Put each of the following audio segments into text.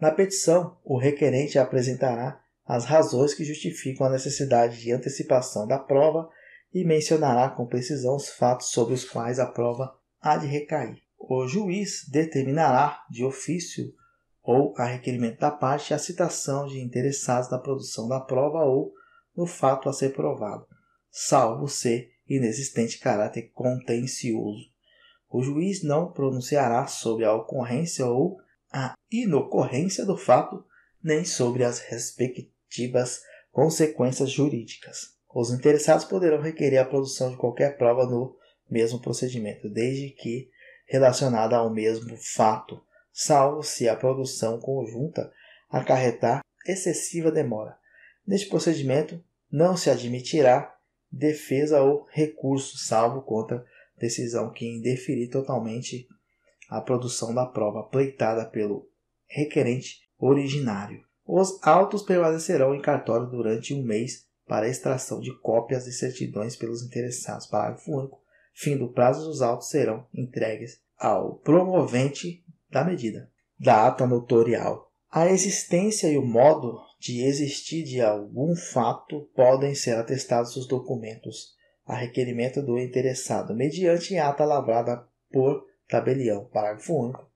Na petição, o requerente apresentará as razões que justificam a necessidade de antecipação da prova e mencionará com precisão os fatos sobre os quais a prova há de recair. O juiz determinará, de ofício ou a requerimento da parte, a citação de interessados na produção da prova ou no fato a ser provado, salvo ser inexistente caráter contencioso. O juiz não pronunciará sobre a ocorrência ou e decorrência do fato, nem sobre as respectivas consequências jurídicas. Os interessados poderão requerer a produção de qualquer prova no mesmo procedimento, desde que relacionada ao mesmo fato, salvo se a produção conjunta acarretar excessiva demora. Neste procedimento, não se admitirá defesa ou recurso, salvo contra decisão que indeferir totalmente a produção da prova pleitada pelo requerente originário. Os autos permanecerão em cartório durante um mês para extração de cópias e certidões pelos interessados. Parágrafo único. Fim do prazo, os autos serão entregues ao promovente da medida. Da ata notorial. A existência e o modo de existir de algum fato podem ser atestados os documentos a requerimento do interessado, mediante ata lavrada por tabelião. Parágrafo único.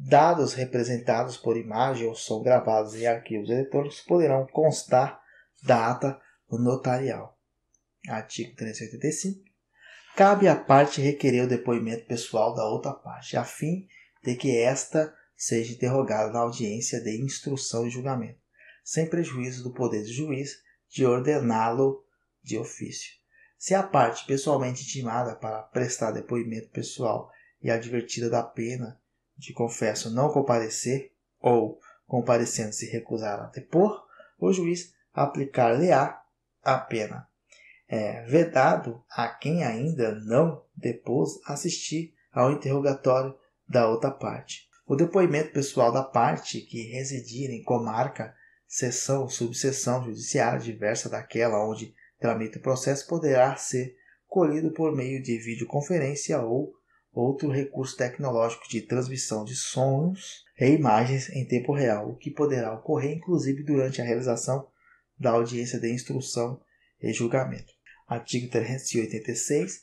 Dados representados por imagem ou som gravados em arquivos eletrônicos poderão constar da ata notarial. Artigo 385. Cabe à parte requerer o depoimento pessoal da outra parte, a fim de que esta seja interrogada na audiência de instrução e julgamento, sem prejuízo do poder do juiz de ordená-lo de ofício. Se a parte pessoalmente intimada para prestar depoimento pessoal e advertida da pena de confesso não comparecer ou comparecendo se recusar a depor, o juiz aplicar lhe a pena. É vedado a quem ainda não depôs assistir ao interrogatório da outra parte. O depoimento pessoal da parte que residir em comarca, seção, subseção judiciária diversa daquela onde tramita o processo poderá ser colhido por meio de videoconferência ou outro recurso tecnológico de transmissão de sons e é imagens em tempo real, o que poderá ocorrer inclusive durante a realização da audiência de instrução e julgamento. Artigo 386.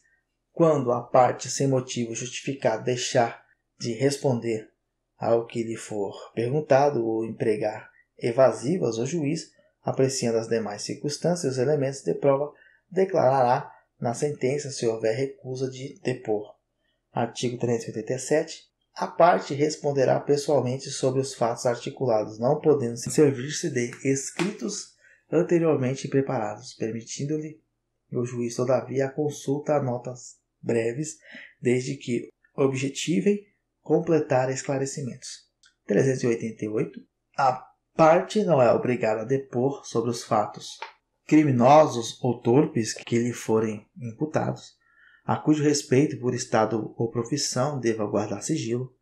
Quando a parte sem motivo justificado deixar de responder ao que lhe for perguntado ou empregar evasivas o juiz, apreciando as demais circunstâncias e os elementos de prova, declarará na sentença se houver recusa de depor. Artigo 387. A parte responderá pessoalmente sobre os fatos articulados, não podendo servir-se de escritos anteriormente preparados, permitindo-lhe o juiz, todavia, a consulta a notas breves, desde que objetivem completar esclarecimentos. 388. A parte não é obrigada a depor sobre os fatos criminosos ou torpes que lhe forem imputados, a cujo respeito por estado ou profissão deva guardar sigilo,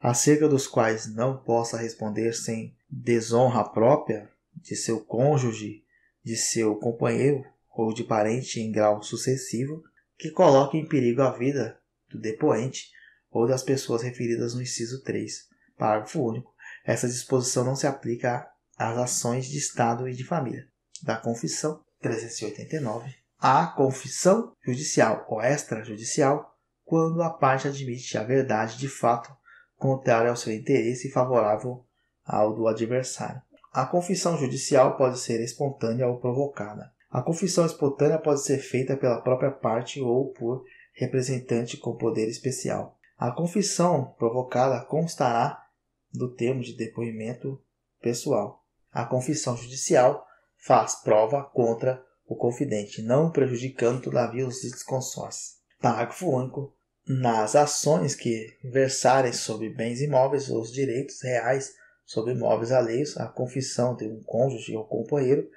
acerca dos quais não possa responder sem desonra própria de seu cônjuge, de seu companheiro ou de parente em grau sucessivo, que coloque em perigo a vida do depoente ou das pessoas referidas no inciso 3, parágrafo único. Essa disposição não se aplica às ações de Estado e de família. Da Confissão 389, a confissão judicial ou extrajudicial quando a parte admite a verdade de fato contrária ao seu interesse e favorável ao do adversário. A confissão judicial pode ser espontânea ou provocada. A confissão espontânea pode ser feita pela própria parte ou por representante com poder especial. A confissão provocada constará do termo de depoimento pessoal. A confissão judicial faz prova contra o confidente, não prejudicando, todavia, os desconsórcios. Parágrafo único. Nas ações que versarem sobre bens imóveis ou os direitos reais sobre imóveis alheios, a confissão de um cônjuge ou companheiro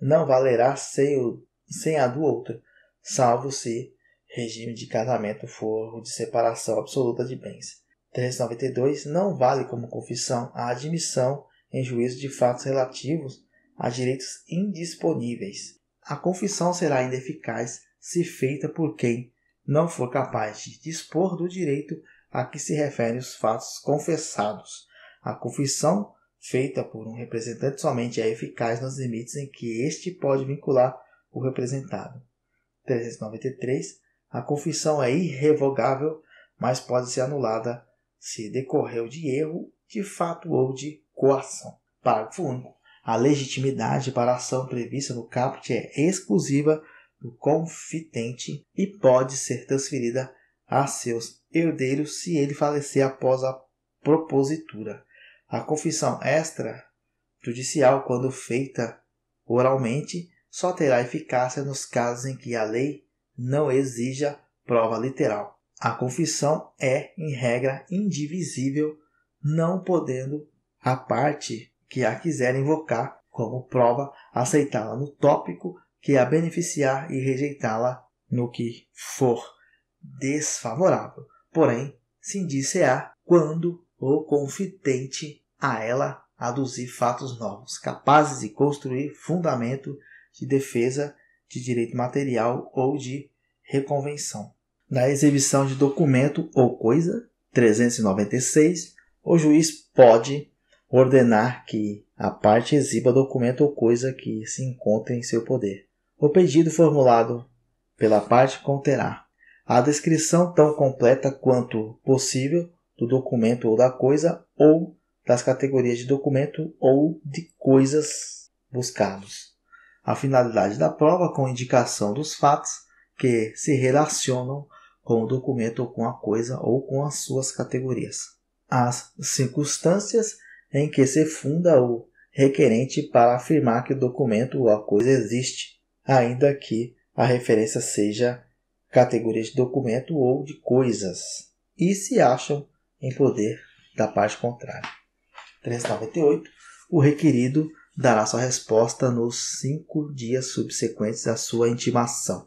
não valerá sem, o, sem a do outro, salvo se regime de casamento for o de separação absoluta de bens. 392 não vale como confissão a admissão em juízo de fatos relativos a direitos indisponíveis. A confissão será ainda eficaz se feita por quem não for capaz de dispor do direito a que se referem os fatos confessados. A confissão feita por um representante somente é eficaz nos limites em que este pode vincular o representado. 393. A confissão é irrevogável, mas pode ser anulada se decorreu de erro, de fato ou de coação. Parágrafo único. A legitimidade para a ação prevista no caput é exclusiva do confitente e pode ser transferida a seus herdeiros se ele falecer após a propositura. A confissão extrajudicial, quando feita oralmente, só terá eficácia nos casos em que a lei não exija prova literal. A confissão é, em regra, indivisível, não podendo a parte que a quiser invocar como prova, aceitá-la no tópico que a beneficiar e rejeitá-la no que for desfavorável. Porém, se indice á quando o confidente a ela aduzir fatos novos, capazes de construir fundamento de defesa de direito material ou de reconvenção. Na exibição de documento ou coisa, 396, o juiz pode ordenar que a parte exiba documento ou coisa que se encontre em seu poder. O pedido formulado pela parte conterá a descrição tão completa quanto possível do documento ou da coisa ou das categorias de documento ou de coisas buscados. A finalidade da prova com indicação dos fatos que se relacionam com o documento ou com a coisa ou com as suas categorias. As circunstâncias em que se funda o requerente para afirmar que o documento ou a coisa existe, ainda que a referência seja categoria de documento ou de coisas, e se acham em poder da parte contrária. 398. O requerido dará sua resposta nos cinco dias subsequentes à sua intimação.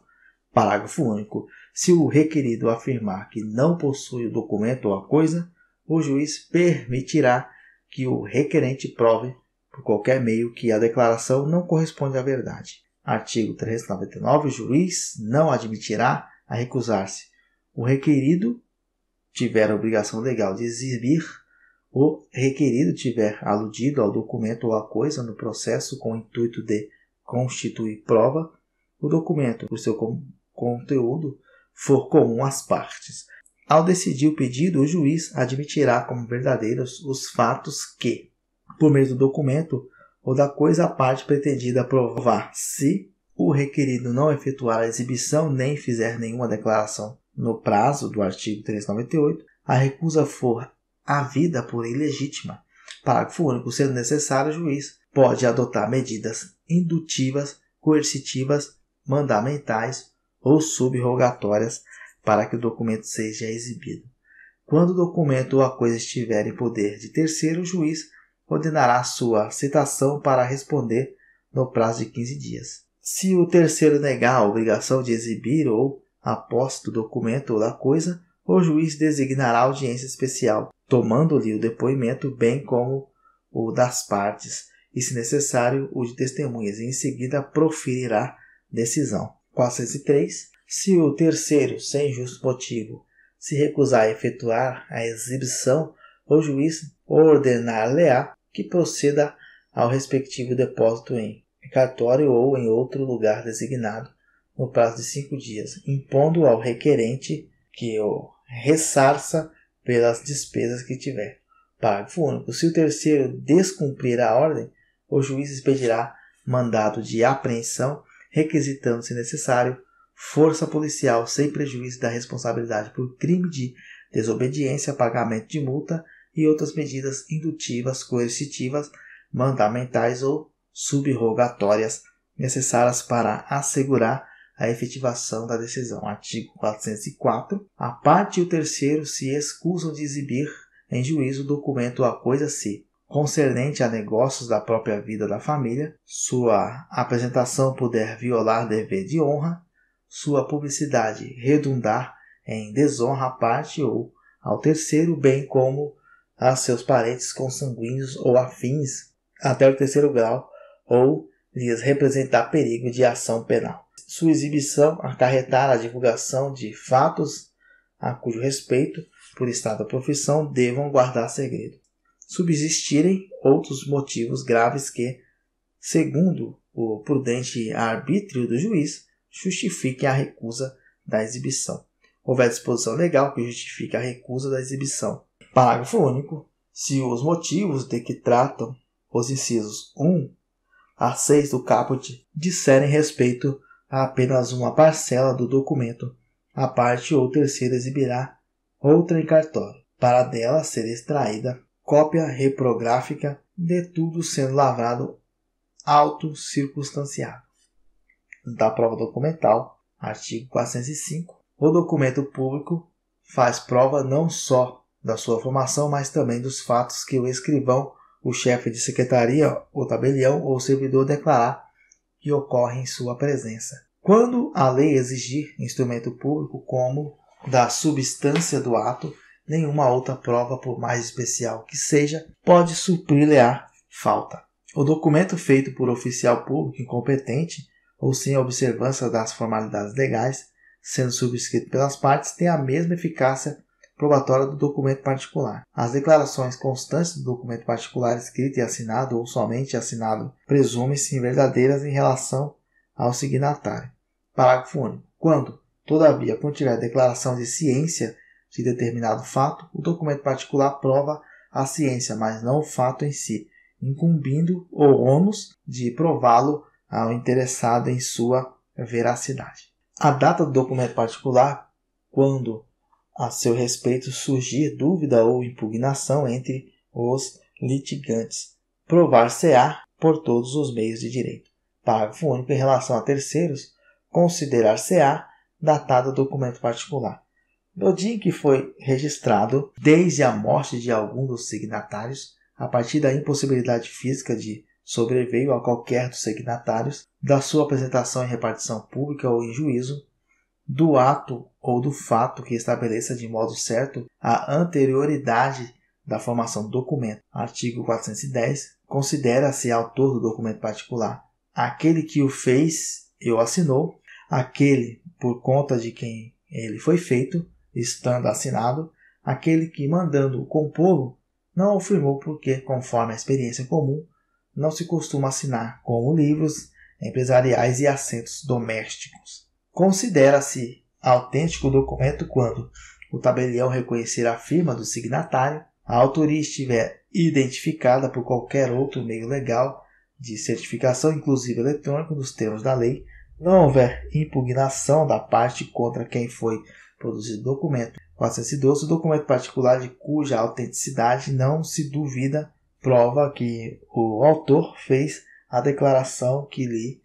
Parágrafo único. Se o requerido afirmar que não possui o documento ou a coisa, o juiz permitirá que o requerente prove por qualquer meio que a declaração não corresponde à verdade. Artigo 399. O juiz não admitirá a recusar-se o requerido tiver a obrigação legal de exibir, o requerido tiver aludido ao documento ou à coisa no processo com o intuito de constituir prova, o documento, por seu conteúdo, for comum às partes. Ao decidir o pedido, o juiz admitirá como verdadeiros os fatos que, por meio do documento ou da coisa à parte pretendida provar, se o requerido não efetuar a exibição nem fizer nenhuma declaração no prazo do artigo 398, a recusa for havida por ilegítima. Parágrafo único. Sendo necessário, o juiz pode adotar medidas indutivas, coercitivas, mandamentais ou subrogatórias para que o documento seja exibido. Quando o documento ou a coisa estiver em poder de terceiro, o juiz ordenará sua citação para responder no prazo de 15 dias. Se o terceiro negar a obrigação de exibir ou a posse do documento ou da coisa, o juiz designará audiência especial, tomando-lhe o depoimento, bem como o das partes, e, se necessário, o de testemunhas, e em seguida proferirá decisão. 403. Se o terceiro, sem justo motivo, se recusar a efetuar a exibição, o juiz ordenar lhe a que proceda ao respectivo depósito em cartório ou em outro lugar designado no prazo de cinco dias, impondo ao requerente que o ressarça pelas despesas que tiver. Parágrafo único. Se o terceiro descumprir a ordem, o juiz expedirá mandado de apreensão, requisitando, se necessário, força policial sem prejuízo da responsabilidade por crime de desobediência, pagamento de multa e outras medidas indutivas, coercitivas, mandamentais ou subrogatórias necessárias para assegurar a efetivação da decisão. Artigo 404. A parte e o terceiro se excusam de exibir em juízo o documento ou a coisa-se concernente a negócios da própria vida da família, sua apresentação puder violar dever de honra, sua publicidade redundar em desonra à parte ou ao terceiro, bem como a seus parentes consanguíneos ou afins, até o terceiro grau, ou lhes representar perigo de ação penal. Sua exibição acarretar a divulgação de fatos a cujo respeito, por estado da profissão, devam guardar segredo. Subsistirem outros motivos graves que, segundo o prudente arbítrio do juiz, justifiquem a recusa da exibição. Houver disposição legal que justifique a recusa da exibição. Parágrafo único. Se os motivos de que tratam os incisos 1 a 6 do caput disserem respeito a apenas uma parcela do documento, a parte ou terceira exibirá outra em cartório, para dela ser extraída cópia reprográfica de tudo sendo lavrado auto circunstanciado da prova documental, artigo 405. O documento público faz prova não só da sua formação, mas também dos fatos que o escrivão, o chefe de secretaria, o tabelião ou servidor declarar que ocorre em sua presença. Quando a lei exigir instrumento público como da substância do ato, nenhuma outra prova, por mais especial que seja, pode suprir-lhe a falta. O documento feito por oficial público incompetente ou sem a observância das formalidades legais, sendo subscrito pelas partes, tem a mesma eficácia probatória do documento particular. As declarações constantes do documento particular escrito e assinado ou somente assinado presumem-se verdadeiras em relação ao signatário. Parágrafo único. Quando, todavia, contiver declaração de ciência de determinado fato, o documento particular prova a ciência, mas não o fato em si, incumbindo o ônus de prová-lo ao interessado em sua veracidade. A data do documento particular, quando a seu respeito surgir dúvida ou impugnação entre os litigantes, provar-se-á por todos os meios de direito. Parágrafo único em relação a terceiros, considerar-se-á datado documento particular. No dia em que foi registrado, desde a morte de algum dos signatários, a partir da impossibilidade física de sobreveio a qualquer dos signatários da sua apresentação em repartição pública ou em juízo, do ato ou do fato que estabeleça de modo certo a anterioridade da formação do documento. Artigo 410. Considera-se autor do documento particular aquele que o fez e o assinou, aquele por conta de quem ele foi feito, estando assinado, aquele que mandando o compô-lo não o firmou porque, conforme a experiência comum, não se costuma assinar como livros empresariais e assentos domésticos. Considera-se autêntico o documento quando o tabelião reconhecer a firma do signatário, a autoria estiver identificada por qualquer outro meio legal de certificação, inclusive eletrônico, nos termos da lei, não houver impugnação da parte contra quem foi produzido o documento. 412. O documento particular de cuja autenticidade não se duvida prova que o autor fez a declaração que lhe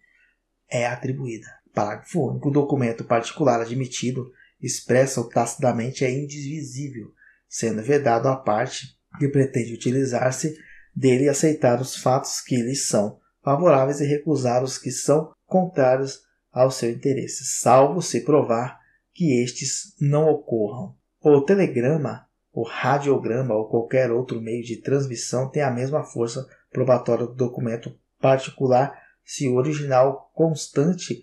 é atribuída. Parágrafo único. O documento particular admitido expressa ou tacitamente é indivisível, sendo vedado à parte que pretende utilizar-se dele aceitar os fatos que lhe são favoráveis e recusar os que são contrários ao seu interesse, salvo se provar que estes não ocorram. O telegrama o radiograma ou qualquer outro meio de transmissão tem a mesma força probatória do documento particular se o original constante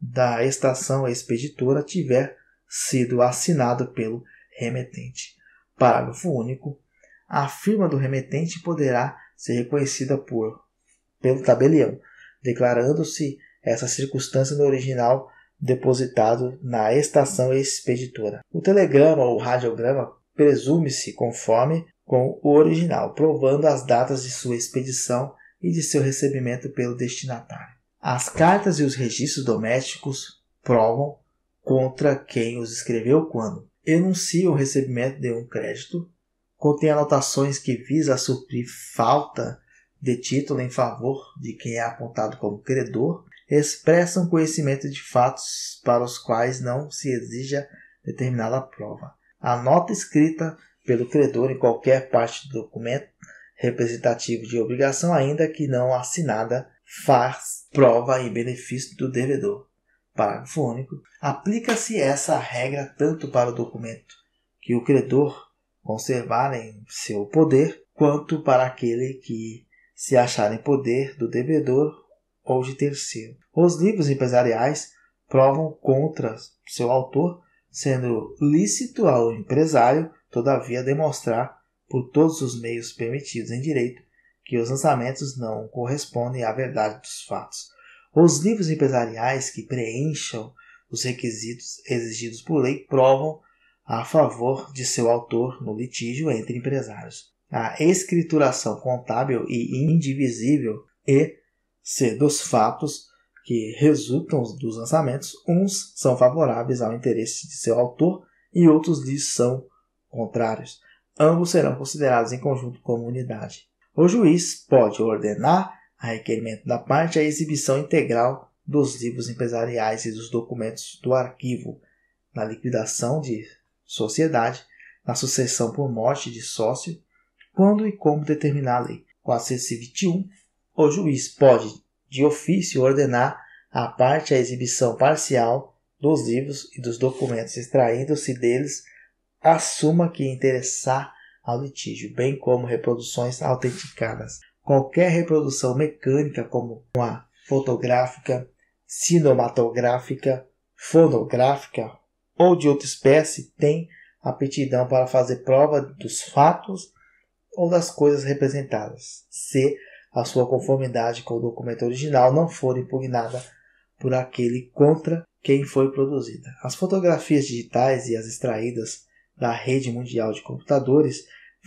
da estação expeditora tiver sido assinado pelo remetente. Parágrafo único. A firma do remetente poderá ser reconhecida por pelo tabelião, declarando-se essa circunstância no original depositado na estação expeditora. O telegrama ou radiograma presume-se conforme com o original, provando as datas de sua expedição e de seu recebimento pelo destinatário. As cartas e os registros domésticos provam contra quem os escreveu quando enuncia o recebimento de um crédito, contém anotações que visa suprir falta de título em favor de quem é apontado como credor, expressam conhecimento de fatos para os quais não se exija determinada prova. A nota escrita pelo credor em qualquer parte do documento representativo de obrigação, ainda que não assinada, faz prova em benefício do devedor. Parágrafo único. Aplica-se essa regra tanto para o documento que o credor conservar em seu poder, quanto para aquele que se achar em poder do devedor ou de terceiro. Os livros empresariais provam contra seu autor sendo lícito ao empresário, todavia, demonstrar, por todos os meios permitidos em direito, que os lançamentos não correspondem à verdade dos fatos. Os livros empresariais que preencham os requisitos exigidos por lei provam a favor de seu autor no litígio entre empresários. A escrituração contábil e indivisível e, se dos fatos, que resultam dos lançamentos, uns são favoráveis ao interesse de seu autor e outros lhe são contrários. Ambos serão considerados em conjunto como unidade. O juiz pode ordenar, a requerimento da parte, a exibição integral dos livros empresariais e dos documentos do arquivo, na liquidação de sociedade, na sucessão por morte de sócio, quando e como determinar a lei. 421. O juiz pode de ofício ordenar a parte a exibição parcial dos livros e dos documentos, extraindo-se deles a suma que interessar ao litígio, bem como reproduções autenticadas. Qualquer reprodução mecânica, como a fotográfica, cinematográfica, fonográfica ou de outra espécie, tem aptidão para fazer prova dos fatos ou das coisas representadas. C a sua conformidade com o documento original não for impugnada por aquele contra quem foi produzida. As fotografias digitais e as extraídas da rede mundial de computadores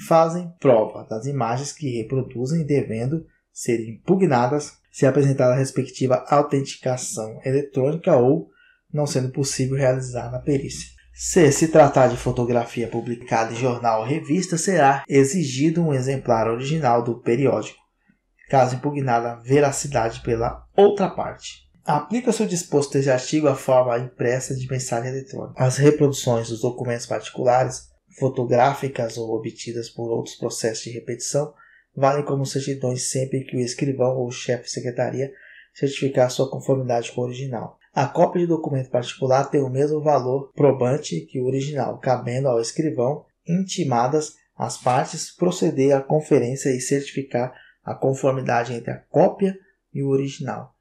fazem prova das imagens que reproduzem, devendo ser impugnadas se apresentar a respectiva autenticação eletrônica ou não sendo possível realizar na perícia. Se se tratar de fotografia publicada em jornal ou revista, será exigido um exemplar original do periódico caso impugnada a veracidade pela outra parte. Aplica-se o disposto deste artigo à forma impressa de mensagem eletrônica. As reproduções dos documentos particulares, fotográficas ou obtidas por outros processos de repetição, valem como certidões sempre que o escrivão ou chefe de secretaria certificar sua conformidade com o original. A cópia de documento particular tem o mesmo valor probante que o original, cabendo ao escrivão, intimadas as partes, proceder à conferência e certificar a conformidade entre a cópia e o original.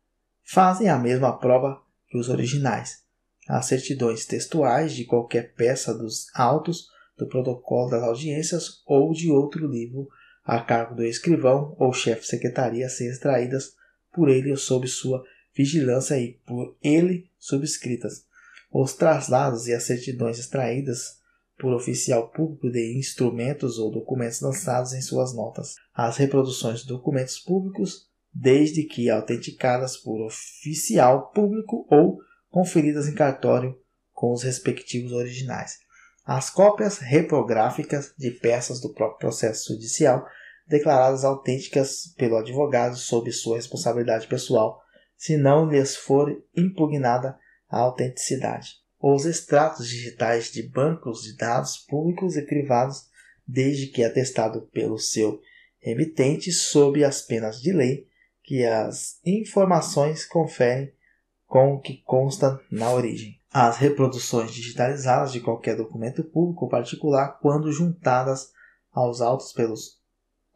Fazem a mesma prova que os originais. As certidões textuais de qualquer peça dos autos, do protocolo das audiências ou de outro livro a cargo do escrivão ou chefe de secretaria a ser extraídas por ele ou sob sua vigilância e por ele subscritas. Os traslados e as certidões extraídas por oficial público de instrumentos ou documentos lançados em suas notas. As reproduções de documentos públicos, desde que autenticadas por oficial público ou conferidas em cartório com os respectivos originais. As cópias reprográficas de peças do próprio processo judicial, declaradas autênticas pelo advogado sob sua responsabilidade pessoal, se não lhes for impugnada a autenticidade os extratos digitais de bancos de dados públicos e privados, desde que atestado pelo seu emitente sob as penas de lei que as informações conferem com o que consta na origem. As reproduções digitalizadas de qualquer documento público particular, quando juntadas aos autos pelos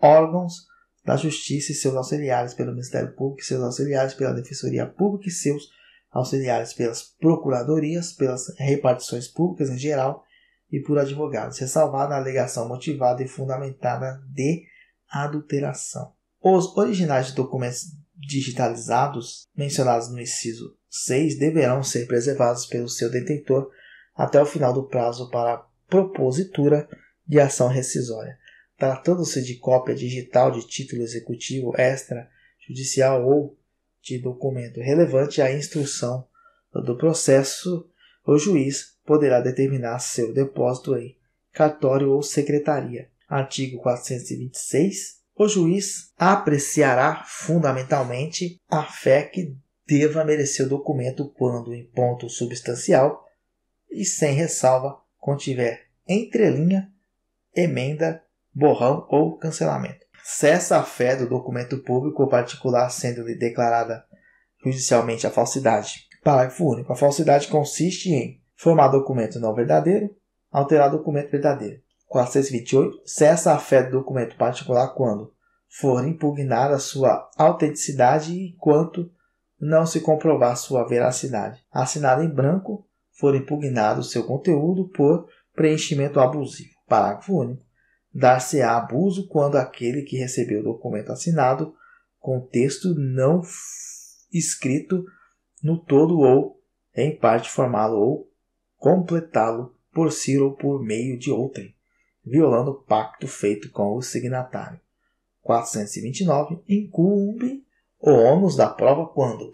órgãos da Justiça e seus auxiliares, pelo Ministério Público e seus auxiliares, pela Defensoria Pública e seus auxiliares pelas procuradorias, pelas repartições públicas em geral e por advogados, ressalvada a alegação motivada e fundamentada de adulteração. Os originais de documentos digitalizados mencionados no inciso 6 deverão ser preservados pelo seu detentor até o final do prazo para a propositura de ação rescisória. Tratando-se de cópia digital de título executivo extrajudicial ou de documento relevante à instrução do processo, o juiz poderá determinar seu depósito em cartório ou secretaria. Artigo 426. O juiz apreciará fundamentalmente a fé que deva merecer o documento quando, em ponto substancial e sem ressalva, contiver entrelinha, emenda, borrão ou cancelamento cessa a fé do documento público ou particular sendo-lhe declarada judicialmente a falsidade. Parágrafo único. A falsidade consiste em formar documento não verdadeiro, alterar documento verdadeiro. 428. Cessa a fé do documento particular quando for impugnada sua autenticidade e quanto não se comprovar sua veracidade. Assinado em branco, for impugnado seu conteúdo por preenchimento abusivo. Parágrafo único dar-se-á abuso quando aquele que recebeu o documento assinado com texto não escrito no todo ou em parte formá-lo ou completá-lo por si ou por meio de outrem, violando o pacto feito com o signatário. 429 incumbe o ônus da prova quando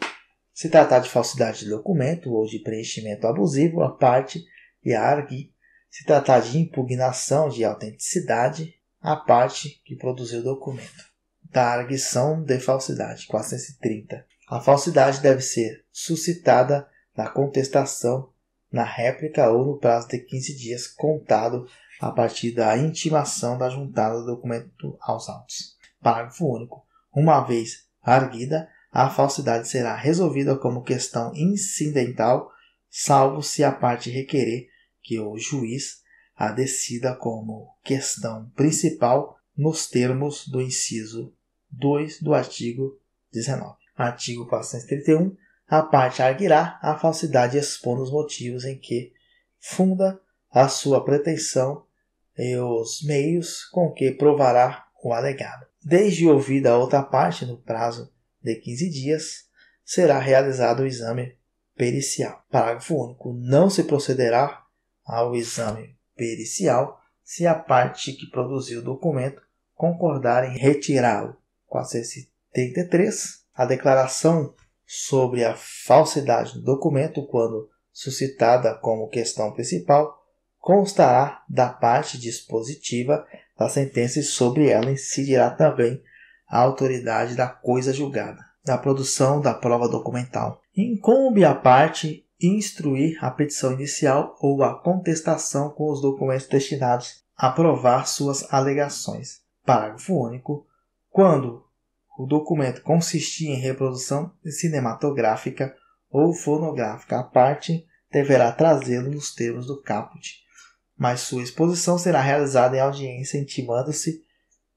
se tratar de falsidade de documento ou de preenchimento abusivo, a parte e argue se tratar de impugnação de autenticidade à parte que produziu o documento. Da arguição de falsidade, 430. A falsidade deve ser suscitada na contestação, na réplica ou no prazo de 15 dias contado a partir da intimação da juntada do documento aos autos. Parágrafo único. Uma vez arguida, a falsidade será resolvida como questão incidental, salvo se a parte requerer que o juiz a decida como questão principal nos termos do inciso 2 do artigo 19. Artigo 431. A parte arguirá a falsidade expondo os motivos em que funda a sua pretensão e os meios com que provará o alegado. Desde ouvida a outra parte no prazo de 15 dias, será realizado o exame pericial. Parágrafo único. Não se procederá ao exame pericial se a parte que produziu o documento concordar em retirá-lo. 433. A declaração sobre a falsidade do documento, quando suscitada como questão principal, constará da parte dispositiva da sentença e sobre ela incidirá também a autoridade da coisa julgada, da produção da prova documental. Incumbe à parte instruir a petição inicial ou a contestação com os documentos destinados a provar suas alegações. Parágrafo único. Quando o documento consistir em reprodução cinematográfica ou fonográfica a parte, deverá trazê-lo nos termos do caput, mas sua exposição será realizada em audiência intimando-se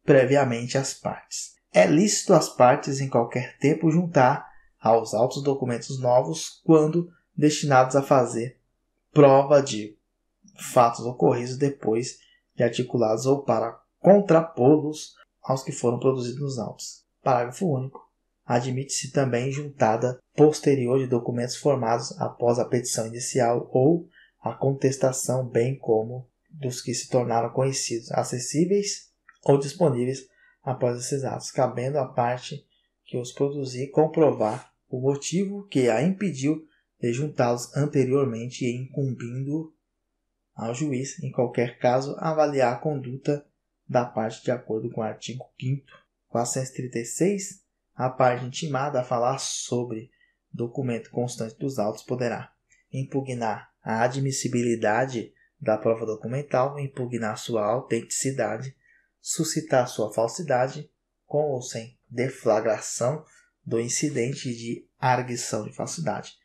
previamente às partes. É lícito às partes em qualquer tempo juntar aos autos documentos novos quando destinados a fazer prova de fatos ocorridos depois de articulados ou para contrapô-los aos que foram produzidos nos autos. Parágrafo único. Admite-se também juntada posterior de documentos formados após a petição inicial ou a contestação, bem como dos que se tornaram conhecidos, acessíveis ou disponíveis após esses atos, cabendo à parte que os produzir comprovar o motivo que a impediu juntá-los anteriormente e incumbindo ao juiz, em qualquer caso, avaliar a conduta da parte de acordo com o artigo 5 436, a parte intimada a falar sobre documento constante dos autos poderá impugnar a admissibilidade da prova documental, impugnar sua autenticidade, suscitar sua falsidade, com ou sem deflagração do incidente de arguição de falsidade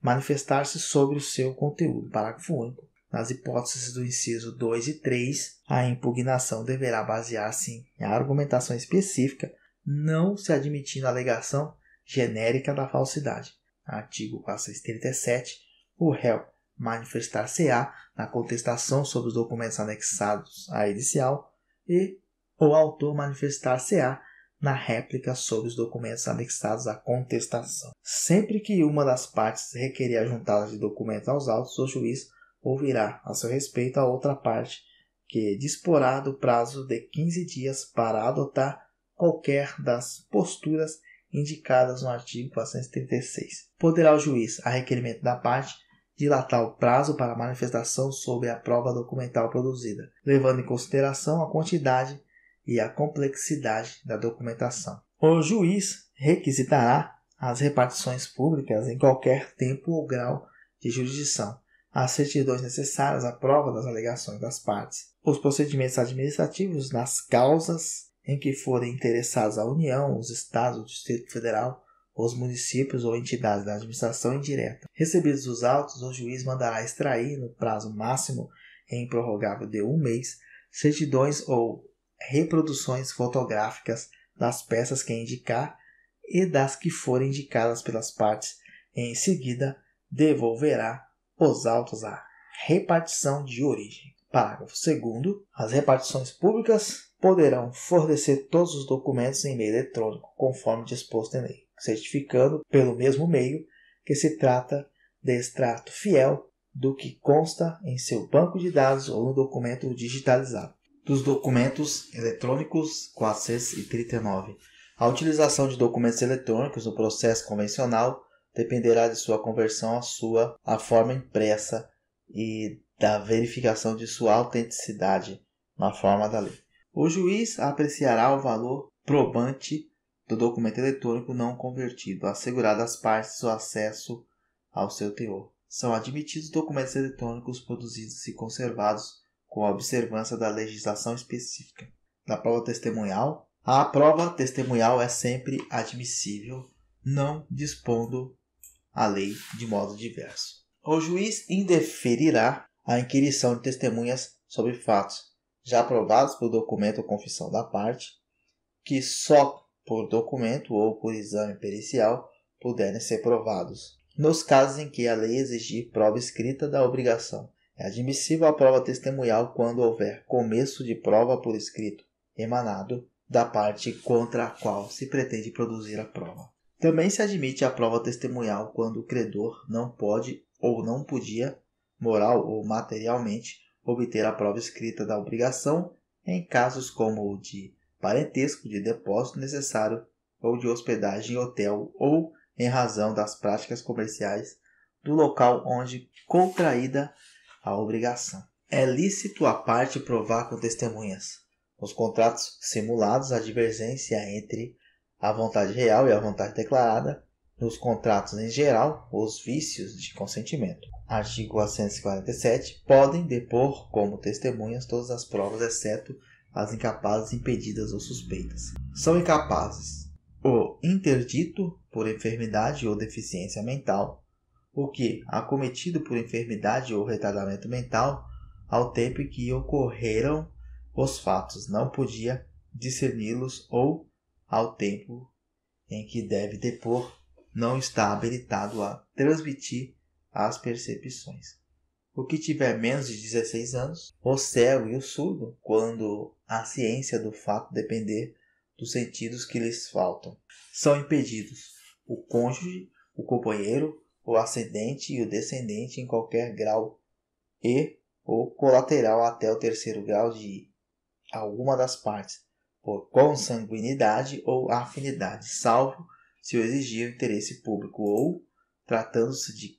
manifestar-se sobre o seu conteúdo. Parágrafo único. Nas hipóteses do inciso 2 e 3, a impugnação deverá basear-se em argumentação específica, não se admitindo a alegação genérica da falsidade. Artigo 437. O réu manifestar-se-á na contestação sobre os documentos anexados à inicial e o autor manifestar-se-á na réplica sobre os documentos anexados à contestação. Sempre que uma das partes requerer a juntada de documentos aos autos, o juiz ouvirá a seu respeito a outra parte, que disporá do prazo de 15 dias para adotar qualquer das posturas indicadas no artigo 436. Poderá o juiz, a requerimento da parte, dilatar o prazo para manifestação sobre a prova documental produzida, levando em consideração a quantidade e a complexidade da documentação. O juiz requisitará as repartições públicas em qualquer tempo ou grau de jurisdição, as certidões necessárias à prova das alegações das partes, os procedimentos administrativos nas causas em que forem interessados a União, os Estados, o Distrito Federal, os municípios ou entidades da administração indireta. Recebidos os autos, o juiz mandará extrair, no prazo máximo e improrrogável de um mês, certidões ou reproduções fotográficas das peças que é indicar e das que forem indicadas pelas partes. Em seguida, devolverá os autos à repartição de origem. Parágrafo 2. As repartições públicas poderão fornecer todos os documentos em meio eletrônico, conforme disposto em lei, certificando pelo mesmo meio que se trata de extrato fiel do que consta em seu banco de dados ou no documento digitalizado dos documentos eletrônicos 439. A utilização de documentos eletrônicos no processo convencional dependerá de sua conversão à sua à forma impressa e da verificação de sua autenticidade na forma da lei. O juiz apreciará o valor probante do documento eletrônico não convertido, assegurado às partes o acesso ao seu teor. São admitidos documentos eletrônicos produzidos e conservados com a observância da legislação específica. Na prova testemunhal, a prova testemunhal é sempre admissível, não dispondo a lei de modo diverso. O juiz indeferirá a inquirição de testemunhas sobre fatos já provados por documento ou confissão da parte, que só por documento ou por exame pericial puderem ser provados, nos casos em que a lei exigir prova escrita da obrigação é admissível a prova testemunhal quando houver começo de prova por escrito, emanado da parte contra a qual se pretende produzir a prova. Também se admite a prova testemunhal quando o credor não pode ou não podia, moral ou materialmente, obter a prova escrita da obrigação em casos como o de parentesco de depósito necessário ou de hospedagem em hotel ou em razão das práticas comerciais do local onde contraída a obrigação. É lícito a parte provar com testemunhas. Nos contratos simulados, a divergência entre a vontade real e a vontade declarada. Nos contratos em geral, os vícios de consentimento. Artigo 447. Podem depor como testemunhas todas as provas, exceto as incapazes, impedidas ou suspeitas. São incapazes o interdito por enfermidade ou deficiência mental, o que, acometido por enfermidade ou retardamento mental, ao tempo que ocorreram os fatos, não podia discerni-los ou, ao tempo em que deve depor, não está habilitado a transmitir as percepções. O que tiver menos de 16 anos, o cego e o surdo, quando a ciência do fato depender dos sentidos que lhes faltam, são impedidos. O cônjuge, o companheiro, o ascendente e o descendente em qualquer grau e o colateral até o terceiro grau de alguma das partes, por consanguinidade ou afinidade, salvo se o exigir o interesse público ou, tratando-se de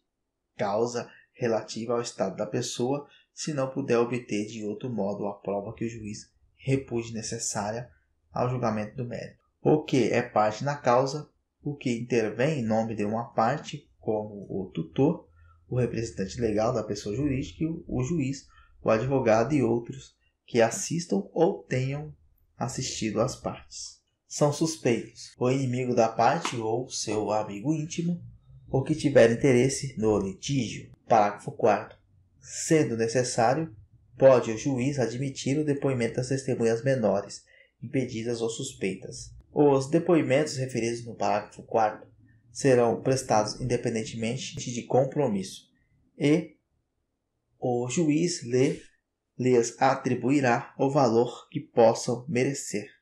causa relativa ao estado da pessoa, se não puder obter de outro modo a prova que o juiz repude necessária ao julgamento do mérito. O que é parte na causa, o que intervém em nome de uma parte como o tutor, o representante legal da pessoa jurídica, o juiz, o advogado e outros que assistam ou tenham assistido às partes. São suspeitos o inimigo da parte ou seu amigo íntimo, ou que tiver interesse no litígio. Parágrafo 4. Sendo necessário, pode o juiz admitir o depoimento das testemunhas menores, impedidas ou suspeitas. Os depoimentos referidos no parágrafo 4 serão prestados independentemente de compromisso, e o juiz lhes atribuirá o valor que possam merecer.